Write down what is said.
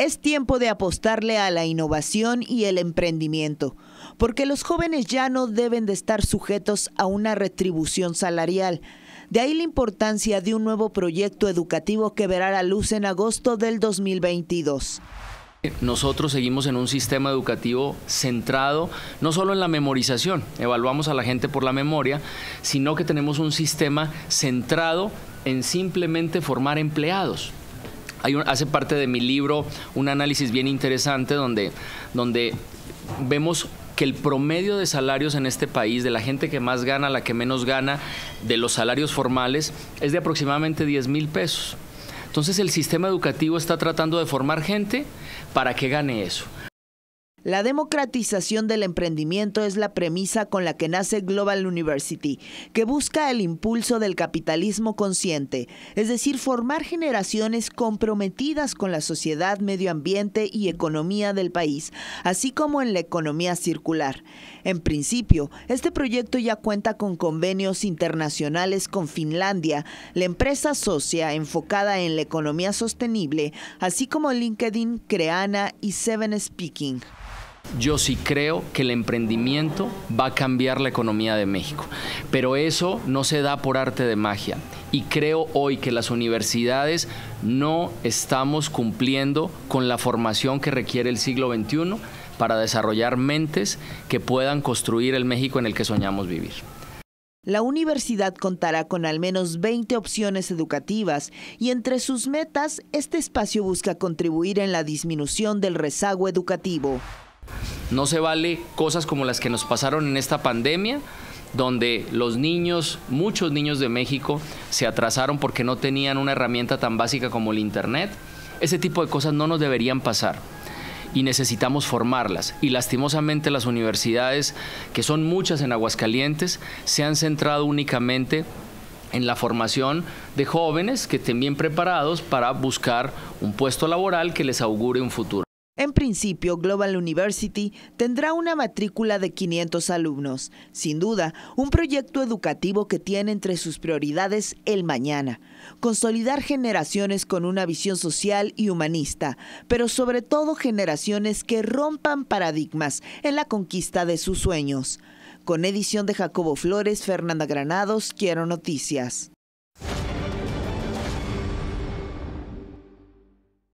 Es tiempo de apostarle a la innovación y el emprendimiento, porque los jóvenes ya no deben de estar sujetos a una retribución salarial. De ahí la importancia de un nuevo proyecto educativo que verá la luz en agosto del 2022. Nosotros seguimos en un sistema educativo centrado no solo en la memorización, evaluamos a la gente por la memoria, sino que tenemos un sistema centrado en simplemente formar empleados hace parte de mi libro un análisis bien interesante donde, donde vemos que el promedio de salarios en este país, de la gente que más gana, la que menos gana, de los salarios formales, es de aproximadamente 10 mil pesos. Entonces el sistema educativo está tratando de formar gente para que gane eso. La democratización del emprendimiento es la premisa con la que nace Global University, que busca el impulso del capitalismo consciente, es decir, formar generaciones comprometidas con la sociedad, medio ambiente y economía del país, así como en la economía circular. En principio, este proyecto ya cuenta con convenios internacionales con Finlandia, la empresa socia enfocada en la economía sostenible, así como LinkedIn, Creana y Seven Speaking. Yo sí creo que el emprendimiento va a cambiar la economía de México, pero eso no se da por arte de magia. Y creo hoy que las universidades no estamos cumpliendo con la formación que requiere el siglo XXI para desarrollar mentes que puedan construir el México en el que soñamos vivir. La universidad contará con al menos 20 opciones educativas y entre sus metas este espacio busca contribuir en la disminución del rezago educativo. No se vale cosas como las que nos pasaron en esta pandemia, donde los niños, muchos niños de México, se atrasaron porque no tenían una herramienta tan básica como el Internet. Ese tipo de cosas no nos deberían pasar y necesitamos formarlas. Y lastimosamente las universidades, que son muchas en Aguascalientes, se han centrado únicamente en la formación de jóvenes que estén bien preparados para buscar un puesto laboral que les augure un futuro. En principio, Global University tendrá una matrícula de 500 alumnos. Sin duda, un proyecto educativo que tiene entre sus prioridades el mañana. Consolidar generaciones con una visión social y humanista, pero sobre todo generaciones que rompan paradigmas en la conquista de sus sueños. Con edición de Jacobo Flores, Fernanda Granados, Quiero Noticias.